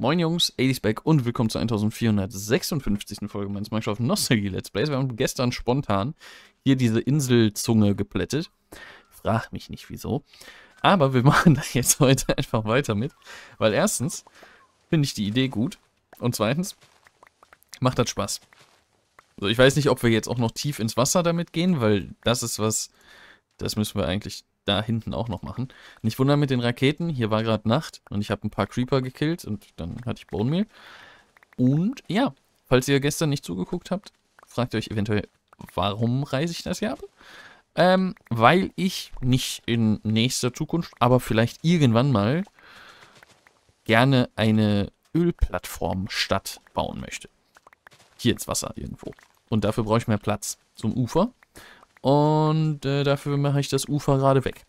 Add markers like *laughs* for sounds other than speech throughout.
Moin Jungs, 80s Back und willkommen zur 1456. Folge meines Minecraft Nostalgie Let's Plays. Wir haben gestern spontan hier diese Inselzunge geplättet. Frag mich nicht wieso. Aber wir *laughs* machen da jetzt heute einfach weiter mit. Weil erstens finde ich die Idee gut und zweitens macht das Spaß. Also ich weiß nicht, ob wir jetzt auch noch tief ins Wasser damit gehen, weil das ist was, das müssen wir eigentlich da hinten auch noch machen. Nicht wundern mit den Raketen, hier war gerade Nacht und ich habe ein paar Creeper gekillt und dann hatte ich Bone Meal. Und ja, falls ihr gestern nicht zugeguckt habt, fragt ihr euch eventuell, warum reise ich das hier ab? Ähm, weil ich nicht in nächster Zukunft, aber vielleicht irgendwann mal gerne eine Ölplattformstadt bauen möchte. Hier ins Wasser irgendwo. Und dafür brauche ich mehr Platz zum Ufer. Und äh, dafür mache ich das Ufer gerade weg.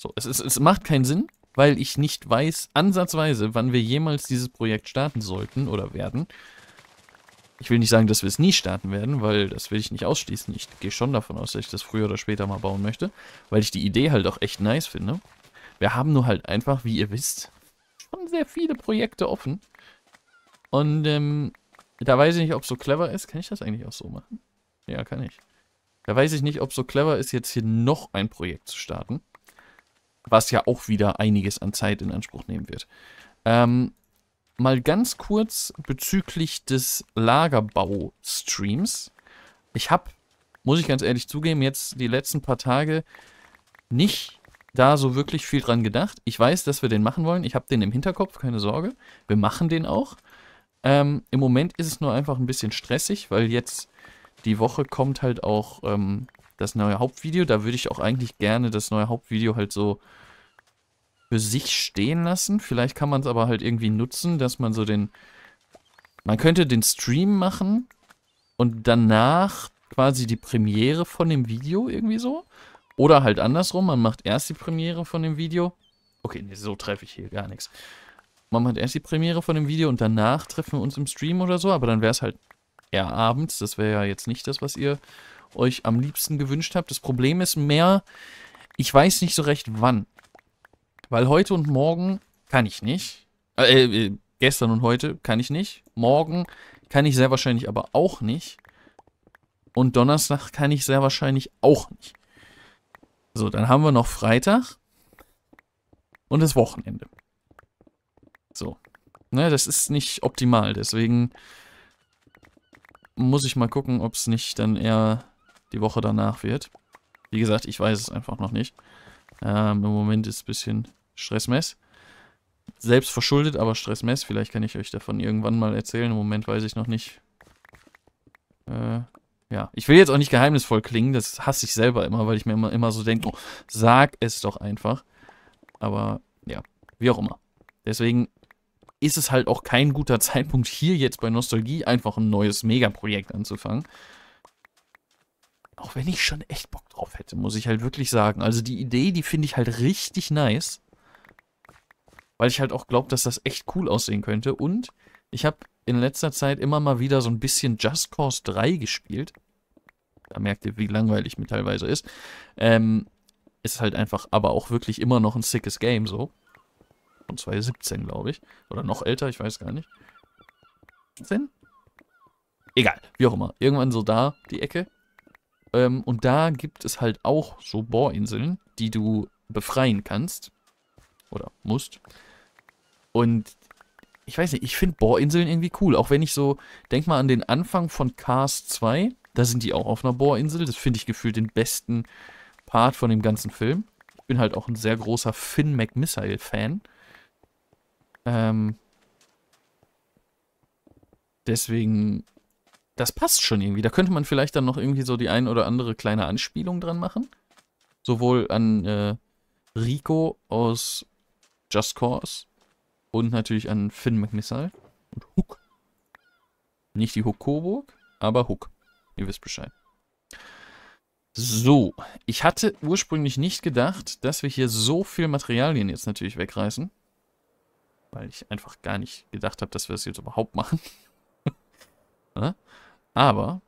So, es, ist, es macht keinen Sinn, weil ich nicht weiß, ansatzweise, wann wir jemals dieses Projekt starten sollten oder werden. Ich will nicht sagen, dass wir es nie starten werden, weil das will ich nicht ausschließen. Ich gehe schon davon aus, dass ich das früher oder später mal bauen möchte, weil ich die Idee halt auch echt nice finde. Wir haben nur halt einfach, wie ihr wisst, schon sehr viele Projekte offen. Und ähm, da weiß ich nicht, ob es so clever ist. Kann ich das eigentlich auch so machen? Ja, kann ich. Da weiß ich nicht, ob es so clever ist, jetzt hier noch ein Projekt zu starten was ja auch wieder einiges an Zeit in Anspruch nehmen wird. Ähm, mal ganz kurz bezüglich des Lagerbau-Streams. Ich habe, muss ich ganz ehrlich zugeben, jetzt die letzten paar Tage nicht da so wirklich viel dran gedacht. Ich weiß, dass wir den machen wollen. Ich habe den im Hinterkopf, keine Sorge. Wir machen den auch. Ähm, Im Moment ist es nur einfach ein bisschen stressig, weil jetzt die Woche kommt halt auch ähm, das neue Hauptvideo. Da würde ich auch eigentlich gerne das neue Hauptvideo halt so für sich stehen lassen. Vielleicht kann man es aber halt irgendwie nutzen, dass man so den... Man könnte den Stream machen und danach quasi die Premiere von dem Video irgendwie so. Oder halt andersrum, man macht erst die Premiere von dem Video. Okay, nee, so treffe ich hier gar nichts. Man macht erst die Premiere von dem Video und danach treffen wir uns im Stream oder so, aber dann wäre es halt eher abends. Das wäre ja jetzt nicht das, was ihr euch am liebsten gewünscht habt. Das Problem ist mehr, ich weiß nicht so recht wann. Weil heute und morgen kann ich nicht. Äh, äh, gestern und heute kann ich nicht. Morgen kann ich sehr wahrscheinlich aber auch nicht. Und Donnerstag kann ich sehr wahrscheinlich auch nicht. So, dann haben wir noch Freitag und das Wochenende. So. Ne, das ist nicht optimal, deswegen muss ich mal gucken, ob es nicht dann eher die Woche danach wird. Wie gesagt, ich weiß es einfach noch nicht. Ähm, Im Moment ist es ein bisschen Stressmess. Selbst verschuldet, aber Stressmess. Vielleicht kann ich euch davon irgendwann mal erzählen. Im Moment weiß ich noch nicht. Äh, ja, ich will jetzt auch nicht geheimnisvoll klingen. Das hasse ich selber immer, weil ich mir immer, immer so denke, oh, sag es doch einfach. Aber ja, wie auch immer. Deswegen ist es halt auch kein guter Zeitpunkt, hier jetzt bei Nostalgie einfach ein neues Megaprojekt anzufangen auch wenn ich schon echt Bock drauf hätte, muss ich halt wirklich sagen. Also die Idee, die finde ich halt richtig nice. Weil ich halt auch glaube, dass das echt cool aussehen könnte. Und ich habe in letzter Zeit immer mal wieder so ein bisschen Just Cause 3 gespielt. Da merkt ihr, wie langweilig mir teilweise ist. Ähm, ist halt einfach aber auch wirklich immer noch ein sickes Game so. Von 2017, glaube ich. Oder noch älter, ich weiß gar nicht. 17? Egal, wie auch immer. Irgendwann so da, die Ecke. Ähm, und da gibt es halt auch so Bohrinseln, die du befreien kannst. Oder musst. Und ich weiß nicht, ich finde Bohrinseln irgendwie cool. Auch wenn ich so, denk mal an den Anfang von Cars 2. Da sind die auch auf einer Bohrinsel. Das finde ich gefühlt den besten Part von dem ganzen Film. Ich bin halt auch ein sehr großer Finn McMissile-Fan. Ähm, deswegen das passt schon irgendwie. Da könnte man vielleicht dann noch irgendwie so die ein oder andere kleine Anspielung dran machen. Sowohl an äh, Rico aus Just Cause und natürlich an Finn McMissile und Hook. Nicht die Hook Coburg, aber Hook. Ihr wisst Bescheid. So, ich hatte ursprünglich nicht gedacht, dass wir hier so viel Materialien jetzt natürlich wegreißen. Weil ich einfach gar nicht gedacht habe, dass wir das jetzt überhaupt machen. *laughs* Aber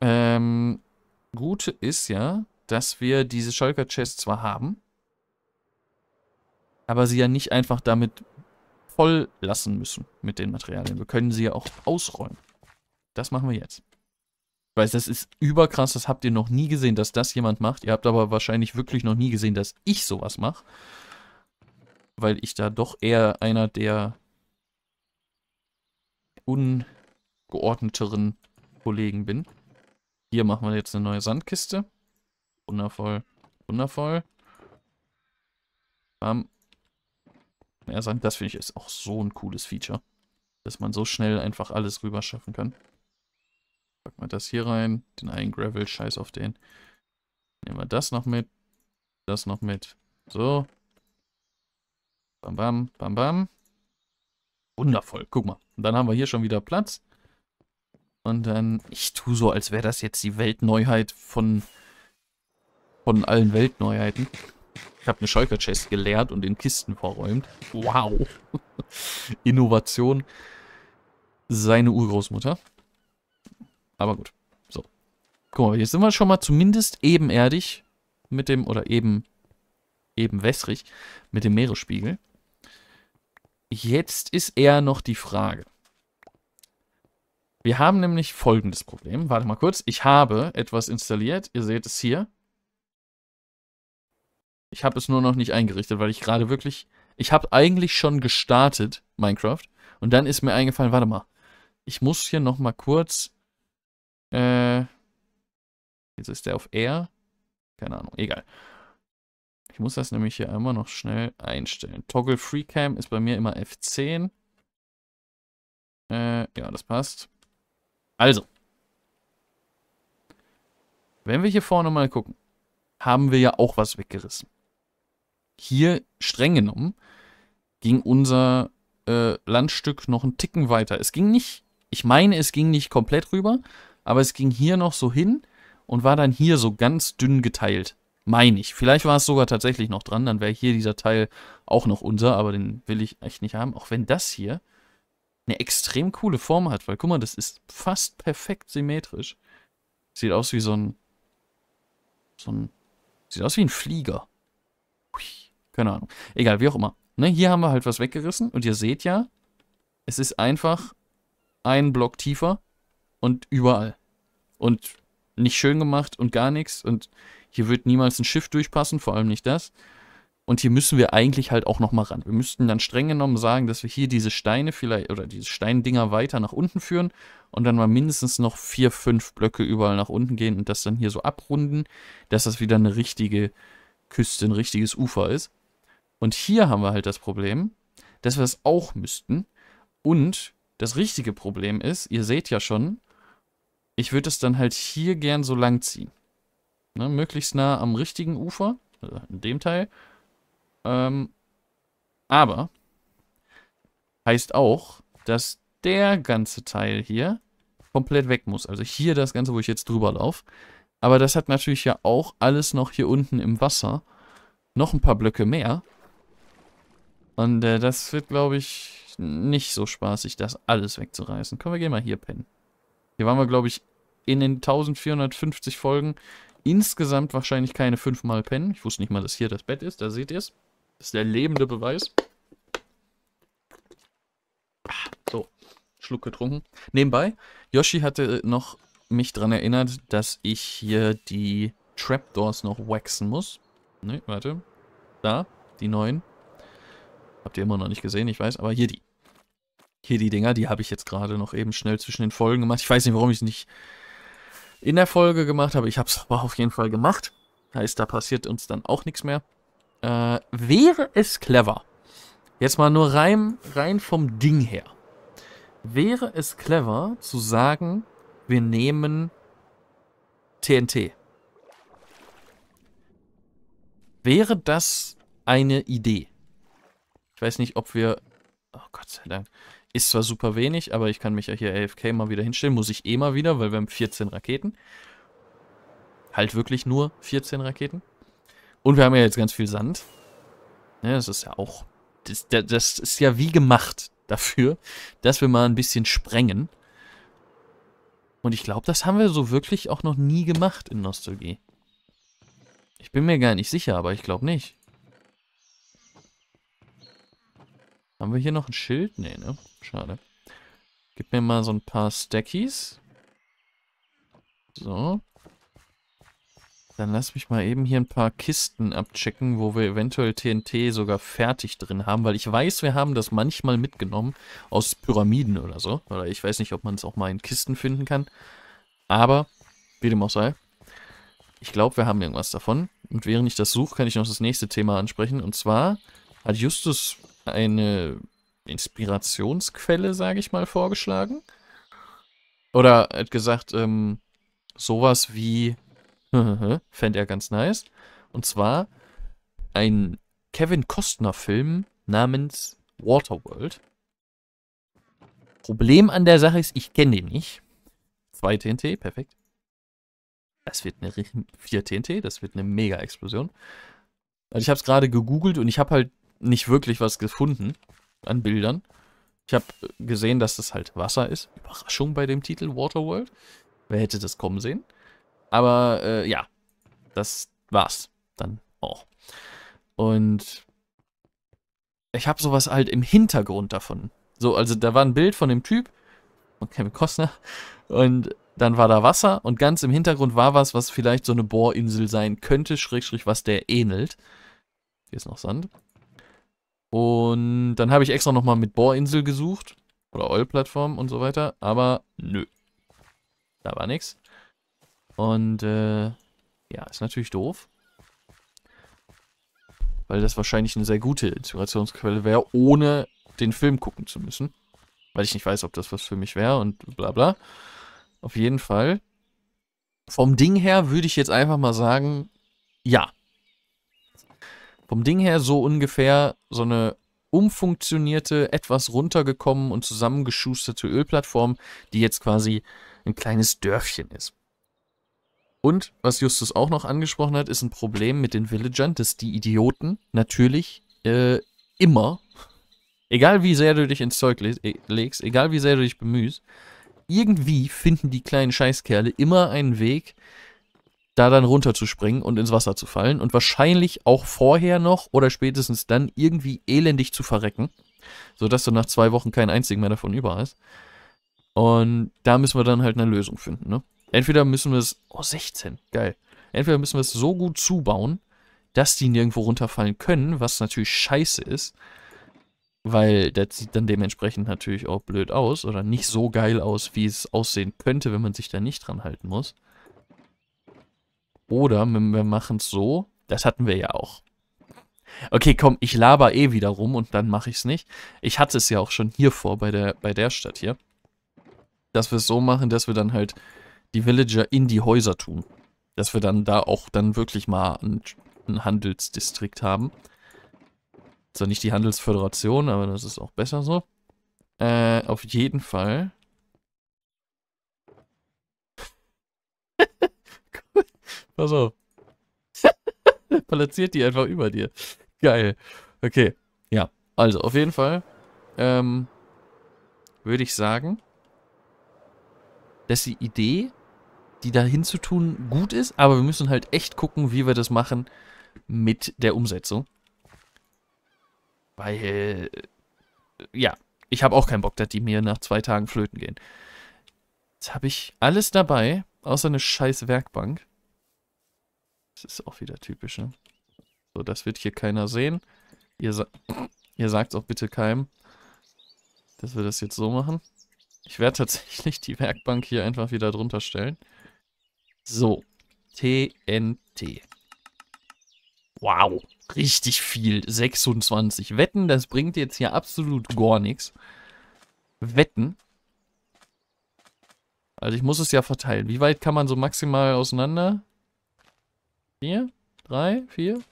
ähm, Gute ist ja, dass wir diese Schalker-Chests zwar haben, aber sie ja nicht einfach damit voll lassen müssen mit den Materialien. Wir können sie ja auch ausräumen. Das machen wir jetzt. Ich weiß, das ist überkrass, das habt ihr noch nie gesehen, dass das jemand macht. Ihr habt aber wahrscheinlich wirklich noch nie gesehen, dass ich sowas mache. Weil ich da doch eher einer der un geordneteren Kollegen bin. Hier machen wir jetzt eine neue Sandkiste. Wundervoll. Wundervoll. Bam. Ähm, Mehr Sand, das finde ich ist auch so ein cooles Feature. Dass man so schnell einfach alles rüber schaffen kann. Packen wir das hier rein. Den einen Gravel, scheiß auf den. Nehmen wir das noch mit. Das noch mit. So. Bam, bam, bam, bam. Wundervoll, guck mal. Und dann haben wir hier schon wieder Platz sondern ich tue so, als wäre das jetzt die Weltneuheit von, von allen Weltneuheiten. Ich habe eine Scheuker-Chest geleert und in Kisten verräumt. Wow. *laughs* Innovation. Seine Urgroßmutter. Aber gut. So. Guck mal, jetzt sind wir schon mal zumindest ebenerdig mit dem, oder eben, eben wässrig mit dem Meeresspiegel. Jetzt ist eher noch die Frage. Wir haben nämlich folgendes Problem. Warte mal kurz. Ich habe etwas installiert. Ihr seht es hier. Ich habe es nur noch nicht eingerichtet, weil ich gerade wirklich... Ich habe eigentlich schon gestartet, Minecraft. Und dann ist mir eingefallen, warte mal. Ich muss hier nochmal kurz... Äh, jetzt ist der auf R. Keine Ahnung, egal. Ich muss das nämlich hier immer noch schnell einstellen. Toggle Freecam ist bei mir immer F10. Äh, ja, das passt. Also. Wenn wir hier vorne mal gucken, haben wir ja auch was weggerissen. Hier, streng genommen, ging unser äh, Landstück noch einen Ticken weiter. Es ging nicht, ich meine, es ging nicht komplett rüber, aber es ging hier noch so hin und war dann hier so ganz dünn geteilt. Meine ich. Vielleicht war es sogar tatsächlich noch dran, dann wäre hier dieser Teil auch noch unser, aber den will ich echt nicht haben. Auch wenn das hier eine extrem coole Form hat, weil guck mal, das ist fast perfekt symmetrisch. Sieht aus wie so ein, so ein, sieht aus wie ein Flieger. Ui, keine Ahnung. Egal, wie auch immer. Ne, hier haben wir halt was weggerissen und ihr seht ja, es ist einfach ein Block tiefer und überall. Und nicht schön gemacht und gar nichts und hier wird niemals ein Schiff durchpassen, vor allem nicht das. Und hier müssen wir eigentlich halt auch nochmal ran. Wir müssten dann streng genommen sagen, dass wir hier diese Steine vielleicht oder diese Steindinger weiter nach unten führen und dann mal mindestens noch vier, fünf Blöcke überall nach unten gehen und das dann hier so abrunden, dass das wieder eine richtige Küste, ein richtiges Ufer ist. Und hier haben wir halt das Problem, dass wir das auch müssten. Und das richtige Problem ist, ihr seht ja schon, ich würde es dann halt hier gern so lang ziehen. Ne, möglichst nah am richtigen Ufer, also in dem Teil, ähm, aber heißt auch, dass der ganze Teil hier komplett weg muss. Also hier das Ganze, wo ich jetzt drüber laufe. Aber das hat natürlich ja auch alles noch hier unten im Wasser. Noch ein paar Blöcke mehr. Und äh, das wird, glaube ich, nicht so spaßig, das alles wegzureißen. Komm, wir gehen mal hier pennen. Hier waren wir, glaube ich, in den 1450 Folgen insgesamt wahrscheinlich keine fünfmal pennen. Ich wusste nicht mal, dass hier das Bett ist. Da seht ihr es. Das ist der lebende Beweis. So, Schluck getrunken. Nebenbei, Yoshi hatte noch mich daran erinnert, dass ich hier die Trapdoors noch waxen muss. Ne, warte. Da, die neuen. Habt ihr immer noch nicht gesehen, ich weiß, aber hier die. Hier die Dinger, die habe ich jetzt gerade noch eben schnell zwischen den Folgen gemacht. Ich weiß nicht, warum ich es nicht in der Folge gemacht habe. Ich habe es aber auf jeden Fall gemacht. Heißt, da passiert uns dann auch nichts mehr. Äh, wäre es clever, jetzt mal nur rein, rein vom Ding her, wäre es clever zu sagen, wir nehmen TNT. Wäre das eine Idee? Ich weiß nicht, ob wir... Oh Gott sei Dank. Ist zwar super wenig, aber ich kann mich ja hier AFK mal wieder hinstellen. Muss ich eh mal wieder, weil wir haben 14 Raketen. Halt wirklich nur 14 Raketen. Und wir haben ja jetzt ganz viel Sand. Ja, das ist ja auch. Das, das ist ja wie gemacht dafür, dass wir mal ein bisschen sprengen. Und ich glaube, das haben wir so wirklich auch noch nie gemacht in Nostalgie. Ich bin mir gar nicht sicher, aber ich glaube nicht. Haben wir hier noch ein Schild? Nee, ne? Schade. Gib mir mal so ein paar Stackies. So. Dann lass mich mal eben hier ein paar Kisten abchecken, wo wir eventuell TNT sogar fertig drin haben, weil ich weiß, wir haben das manchmal mitgenommen aus Pyramiden oder so. Oder ich weiß nicht, ob man es auch mal in Kisten finden kann. Aber, wie dem auch sei, ich glaube, wir haben irgendwas davon. Und während ich das suche, kann ich noch das nächste Thema ansprechen. Und zwar hat Justus eine Inspirationsquelle, sage ich mal, vorgeschlagen. Oder hat gesagt, ähm, sowas wie Mhm. Fände er ganz nice. Und zwar ein Kevin Costner-Film namens Waterworld. Problem an der Sache ist, ich kenne den nicht. 2 TNT, perfekt. Das wird eine 4 TNT, das wird eine Mega-Explosion. Also ich habe es gerade gegoogelt und ich habe halt nicht wirklich was gefunden an Bildern. Ich habe äh, gesehen, dass das halt Wasser ist. Überraschung bei dem Titel Waterworld. Wer hätte das kommen sehen? Aber äh, ja, das war's dann auch. Und ich habe sowas halt im Hintergrund davon. So, also da war ein Bild von dem Typ und Kevin Costner und dann war da Wasser und ganz im Hintergrund war was, was vielleicht so eine Bohrinsel sein könnte, Schrägstrich, schräg, was der ähnelt. Hier ist noch Sand. Und dann habe ich extra nochmal mit Bohrinsel gesucht oder Oil-Plattform und so weiter, aber nö. Da war nichts. Und äh, ja, ist natürlich doof. Weil das wahrscheinlich eine sehr gute Inspirationsquelle wäre, ohne den Film gucken zu müssen. Weil ich nicht weiß, ob das was für mich wäre und bla bla. Auf jeden Fall. Vom Ding her würde ich jetzt einfach mal sagen, ja. Vom Ding her so ungefähr so eine umfunktionierte, etwas runtergekommen und zusammengeschusterte Ölplattform, die jetzt quasi ein kleines Dörfchen ist. Und was Justus auch noch angesprochen hat, ist ein Problem mit den Villagern, dass die Idioten natürlich äh, immer, egal wie sehr du dich ins Zeug äh, legst, egal wie sehr du dich bemühst, irgendwie finden die kleinen Scheißkerle immer einen Weg, da dann runterzuspringen und ins Wasser zu fallen und wahrscheinlich auch vorher noch oder spätestens dann irgendwie elendig zu verrecken, sodass du nach zwei Wochen keinen einzigen mehr davon über hast. Und da müssen wir dann halt eine Lösung finden, ne? Entweder müssen wir es... Oh, 16. Geil. Entweder müssen wir es so gut zubauen, dass die nirgendwo runterfallen können, was natürlich scheiße ist. Weil das sieht dann dementsprechend natürlich auch blöd aus oder nicht so geil aus, wie es aussehen könnte, wenn man sich da nicht dran halten muss. Oder wir machen es so, das hatten wir ja auch. Okay, komm, ich laber eh wieder rum und dann mache ich es nicht. Ich hatte es ja auch schon hier vor, bei der, bei der Stadt hier. Dass wir es so machen, dass wir dann halt die Villager in die Häuser tun. Dass wir dann da auch dann wirklich mal einen, Handelsdistrikt haben. Zwar nicht die Handelsföderation, aber das ist auch besser so. Äh, auf jeden Fall. *laughs* Pass auf. Palaziert *laughs* die einfach über dir. Geil. Okay. Ja. Also, auf jeden Fall. Ähm, würde ich sagen, dass die Idee die da hinzutun, gut ist, aber wir müssen halt echt gucken, wie wir das machen mit der Umsetzung. Weil, äh, ja, ich habe auch keinen Bock, dass die mir nach zwei Tagen flöten gehen. Jetzt habe ich alles dabei, außer eine scheiß Werkbank. Das ist auch wieder typisch, ne? So, das wird hier keiner sehen. Ihr, sa *clears throat* ihr sagt auch bitte keinem, dass wir das jetzt so machen. Ich werde tatsächlich die Werkbank hier einfach wieder drunter stellen. So, TNT. Wow, richtig viel. 26. Wetten, das bringt jetzt hier absolut gar nichts. Wetten. Also ich muss es ja verteilen. Wie weit kann man so maximal auseinander? Vier? Drei? Vier?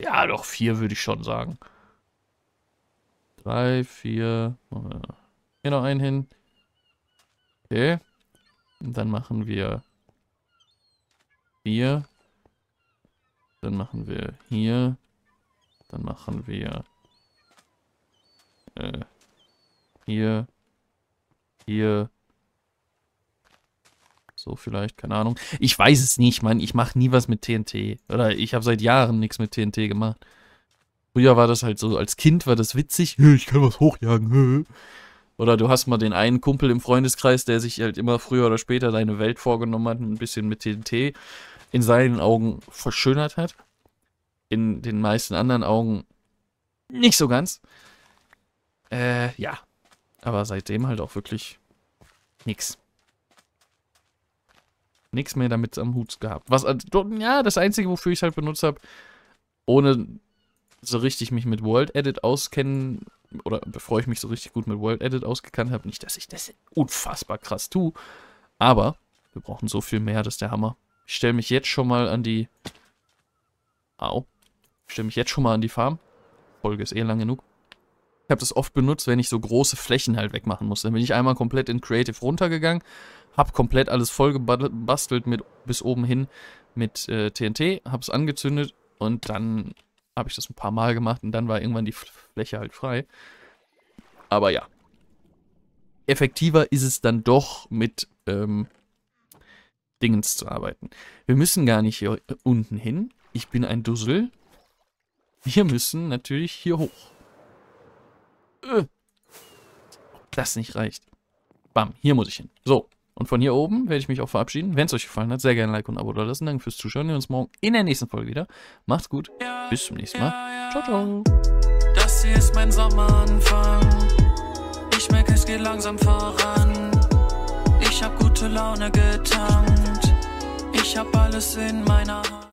Ja, doch, vier würde ich schon sagen. Drei, vier. Hier noch einen hin. Okay. Und dann machen wir hier. Dann machen wir hier. Dann machen wir äh, hier. Hier. So vielleicht, keine Ahnung. Ich weiß es nicht, Mann. Ich mache nie was mit TNT. Oder ich habe seit Jahren nichts mit TNT gemacht. Früher war das halt so, als Kind war das witzig. Ich kann was hochjagen. Oder du hast mal den einen Kumpel im Freundeskreis, der sich halt immer früher oder später deine Welt vorgenommen hat, ein bisschen mit TNT in seinen Augen verschönert hat. In den meisten anderen Augen nicht so ganz. Äh, ja. Aber seitdem halt auch wirklich nix. Nix mehr damit am Hut gehabt. Was, äh, ja, das Einzige, wofür ich es halt benutzt habe, ohne so richtig mich mit World Edit auskennen oder bevor ich mich so richtig gut mit World Edit ausgekannt habe, nicht, dass ich das unfassbar krass tue, aber wir brauchen so viel mehr, das ist der Hammer. Ich stelle mich jetzt schon mal an die... Au. Ich stelle mich jetzt schon mal an die Farm. Folge ist eh lang genug. Ich habe das oft benutzt, wenn ich so große Flächen halt wegmachen muss. Dann bin ich einmal komplett in Creative runtergegangen, habe komplett alles vollgebastelt mit bis oben hin mit äh, TNT, habe es angezündet und dann habe ich das ein paar Mal gemacht und dann war irgendwann die Fläche halt frei. Aber ja. Effektiver ist es dann doch mit ähm, Dingens zu arbeiten. Wir müssen gar nicht hier äh, unten hin. Ich bin ein Dussel. Wir müssen natürlich hier hoch. Äh. Ob das nicht reicht. Bam, hier muss ich hin. So. Und von hier oben werde ich mich auch verabschieden. Wenn es euch gefallen hat, sehr gerne ein Like und ein Abo da lassen. Danke fürs Zuschauen. Wir sehen uns morgen in der nächsten Folge wieder. Macht's gut. Bis zum nächsten Mal. Ciao, ciao. Das hier ist mein Sommeranfang. Ich merke, es geht langsam voran. Ich hab gute Laune getankt. Ich hab alles in meiner Hand.